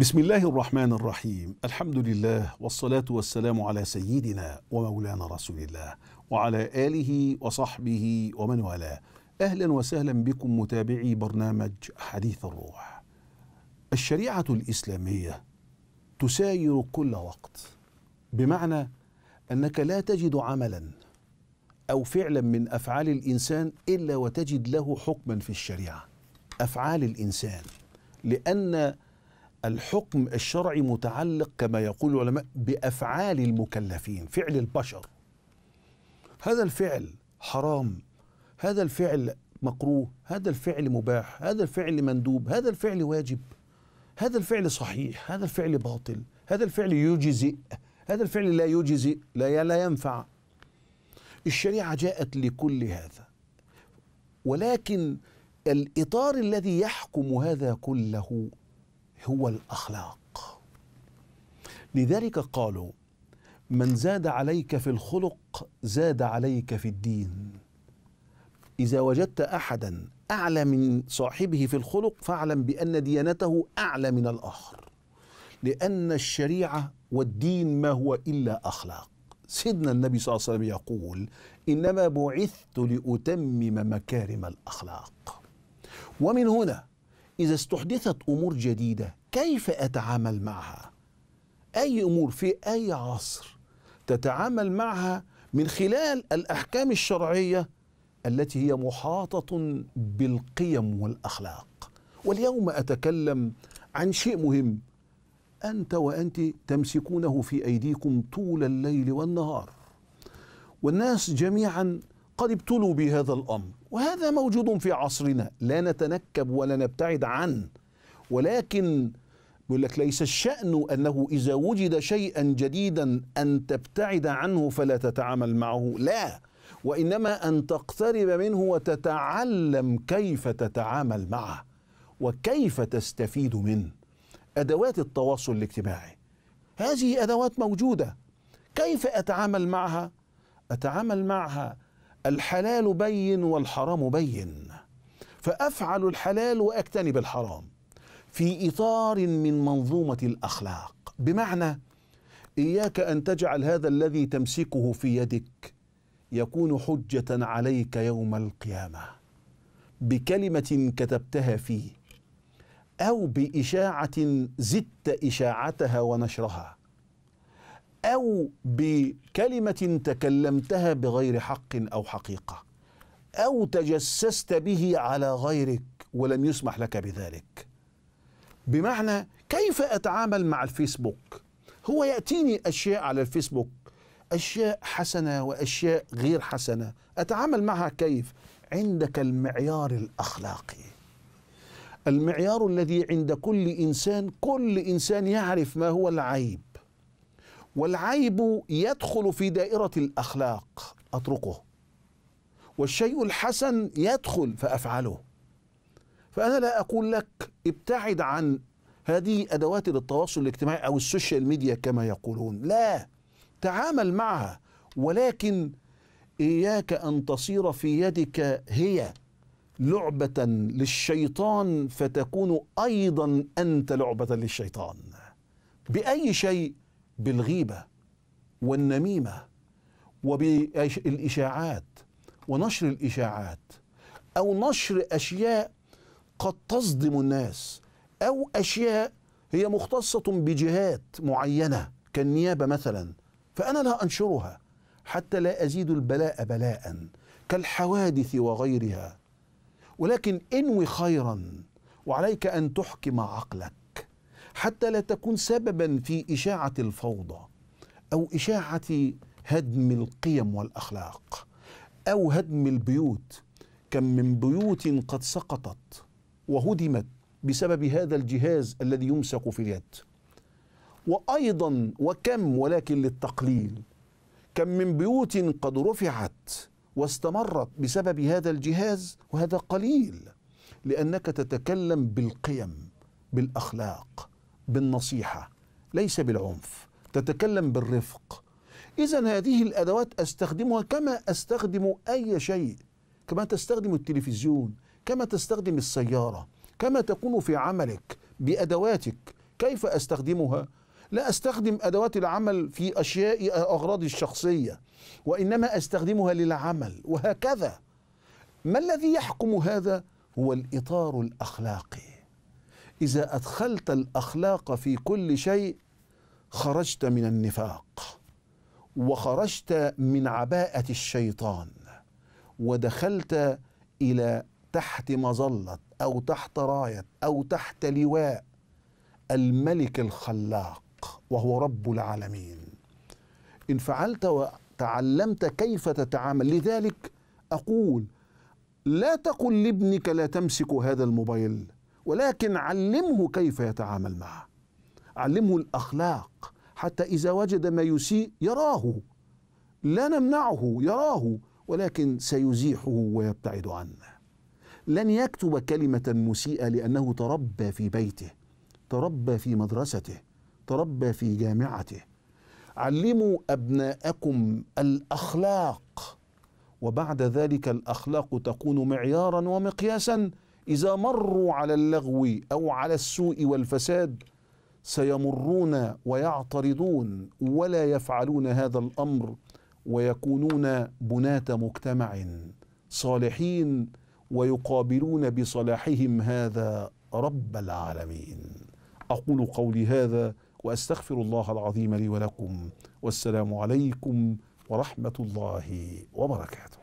بسم الله الرحمن الرحيم الحمد لله والصلاة والسلام على سيدنا ومولانا رسول الله وعلى آله وصحبه ومن والاه أهلا وسهلا بكم متابعي برنامج حديث الروح الشريعة الإسلامية تساير كل وقت بمعنى أنك لا تجد عملا أو فعلا من أفعال الإنسان إلا وتجد له حكما في الشريعة أفعال الإنسان لأن الحكم الشرعي متعلق كما يقول العلماء بافعال المكلفين فعل البشر هذا الفعل حرام هذا الفعل مكروه هذا الفعل مباح هذا الفعل مندوب هذا الفعل واجب هذا الفعل صحيح هذا الفعل باطل هذا الفعل يجزئ هذا الفعل لا يجزئ لا لا ينفع الشريعه جاءت لكل هذا ولكن الاطار الذي يحكم هذا كله هو الاخلاق لذلك قالوا من زاد عليك في الخلق زاد عليك في الدين اذا وجدت احدا اعلى من صاحبه في الخلق فاعلم بان ديانته اعلى من الاخر لان الشريعه والدين ما هو الا اخلاق سيدنا النبي صلى الله عليه وسلم يقول انما بعثت لاتمم مكارم الاخلاق ومن هنا إذا استحدثت أمور جديدة كيف أتعامل معها؟ أي أمور في أي عصر تتعامل معها من خلال الأحكام الشرعية التي هي محاطة بالقيم والأخلاق واليوم أتكلم عن شيء مهم أنت وأنت تمسكونه في أيديكم طول الليل والنهار والناس جميعا قد ابتلوا بهذا الأمر وهذا موجود في عصرنا لا نتنكب ولا نبتعد عنه ولكن بيقول لك ليس الشأن أنه إذا وجد شيئا جديدا أن تبتعد عنه فلا تتعامل معه لا وإنما أن تقترب منه وتتعلم كيف تتعامل معه وكيف تستفيد منه أدوات التواصل الاجتماعي هذه أدوات موجودة كيف أتعامل معها؟ أتعامل معها الحلال بين والحرام بين فافعل الحلال واجتنب الحرام في اطار من منظومه الاخلاق بمعنى اياك ان تجعل هذا الذي تمسكه في يدك يكون حجه عليك يوم القيامه بكلمه كتبتها فيه او باشاعه زدت اشاعتها ونشرها أو بكلمة تكلمتها بغير حق أو حقيقة أو تجسست به على غيرك ولم يسمح لك بذلك بمعنى كيف أتعامل مع الفيسبوك هو يأتيني أشياء على الفيسبوك أشياء حسنة وأشياء غير حسنة أتعامل معها كيف عندك المعيار الأخلاقي المعيار الذي عند كل إنسان كل إنسان يعرف ما هو العيب والعيب يدخل في دائرة الأخلاق أتركه والشيء الحسن يدخل فأفعله فأنا لا أقول لك ابتعد عن هذه أدوات للتواصل الاجتماعي أو السوشيال ميديا كما يقولون لا تعامل معها ولكن إياك أن تصير في يدك هي لعبة للشيطان فتكون أيضا أنت لعبة للشيطان بأي شيء بالغيبه والنميمه وبالاشاعات ونشر الاشاعات او نشر اشياء قد تصدم الناس او اشياء هي مختصه بجهات معينه كالنيابه مثلا فانا لا انشرها حتى لا ازيد البلاء بلاء كالحوادث وغيرها ولكن انوي خيرا وعليك ان تحكم عقلك حتى لا تكون سببا في إشاعة الفوضى أو إشاعة هدم القيم والأخلاق أو هدم البيوت كم من بيوت قد سقطت وهدمت بسبب هذا الجهاز الذي يمسك في اليد وايضا وكم ولكن للتقليل كم من بيوت قد رفعت واستمرت بسبب هذا الجهاز وهذا قليل لانك تتكلم بالقيم بالاخلاق بالنصيحه ليس بالعنف تتكلم بالرفق اذا هذه الادوات استخدمها كما استخدم اي شيء كما تستخدم التلفزيون كما تستخدم السياره كما تكون في عملك بادواتك كيف استخدمها لا استخدم ادوات العمل في اشياء اغراضي الشخصيه وانما استخدمها للعمل وهكذا ما الذي يحكم هذا هو الاطار الاخلاقي إذا أدخلت الأخلاق في كل شيء خرجت من النفاق وخرجت من عباءة الشيطان ودخلت إلى تحت مظلة أو تحت راية أو تحت لواء الملك الخلاق وهو رب العالمين إن فعلت وتعلمت كيف تتعامل لذلك أقول لا تقل لابنك لا تمسك هذا الموبايل ولكن علمه كيف يتعامل معه علمه الأخلاق حتى إذا وجد ما يسيء يراه لا نمنعه يراه ولكن سيزيحه ويبتعد عنه لن يكتب كلمة مسيئة لأنه تربى في بيته تربى في مدرسته تربى في جامعته علموا أبناءكم الأخلاق وبعد ذلك الأخلاق تكون معيارا ومقياسا إذا مروا على اللغو أو على السوء والفساد سيمرون ويعترضون ولا يفعلون هذا الأمر ويكونون بناة مجتمع صالحين ويقابلون بصلاحهم هذا رب العالمين أقول قولي هذا وأستغفر الله العظيم لي ولكم والسلام عليكم ورحمة الله وبركاته